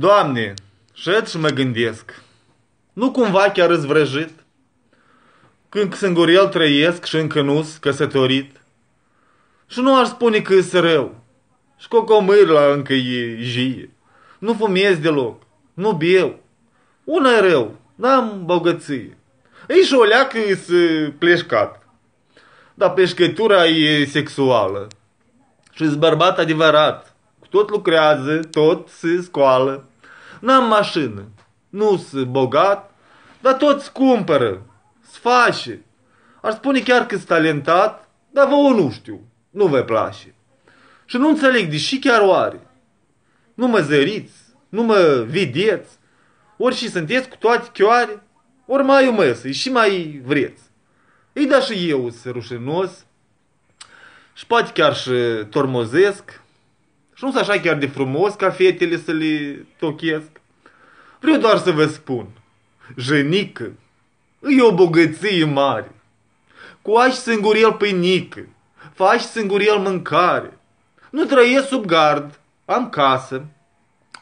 Doamne, șed și mă gândesc, nu cumva chiar îți vrăjit? Când el trăiesc și încă nu căsătorit. Și nu aș spune că e rău, și la încă e jie. Nu fumez deloc, nu beau. Una e rău, n-am bogăție. Ei și o leacă e pleșcat. Dar pleșcătura e sexuală. Și-s bărbat adevărat tot lucrează, tot se scoală. N-am mașină, nu sunt bogat, dar tot cumpără, sface. Aș spune chiar că sunt talentat, dar o nu știu, nu vă place. Și nu înțeleg de și chiar oare. Nu mă zăriți, nu mă vedeți, ori și sunteți cu toate chioare, ori mai umăsă, și mai vreți. Ei, da și eu să rușinos și poate chiar și tormozesc, și nu sunt așa chiar de frumos ca fetele să le tochesc. Vreau doar să vă spun, Jenică e o bogăție mare. Coași singurel pâinică, faci el mâncare. Nu trăiesc sub gard, am casă,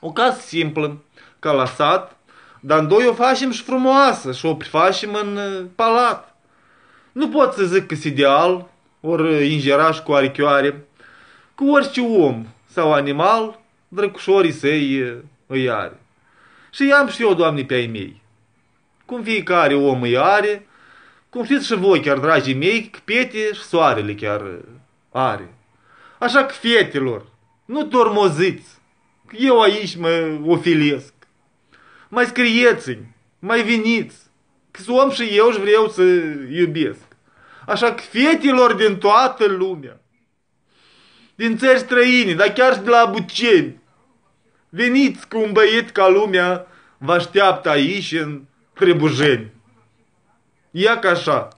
o casă simplă, ca la sat, dar în doi o facem și frumoasă și o facem în uh, palat. Nu pot să zic că ideal, ori uh, ingeraș cu arichioare, cu orice om, sau animal, drăgușorii săi îi are. Și i-am și eu, Doamne, pe ai mei. Cum fiecare om îi are, cum știți și voi, chiar dragii mei, pete și soarele chiar are. Așa că, fetelor, nu tormoziți, că eu aici mă ofilesc. Mai scrieți-mi, mai veniți, că om și eu și vreau să iubesc. Așa că, fetelor din toată lumea, din țări străine, dar chiar și de la Buceni. Veniți cu un băiet ca lumea, vă așteaptă aici în Trebujeni. Ia ca așa.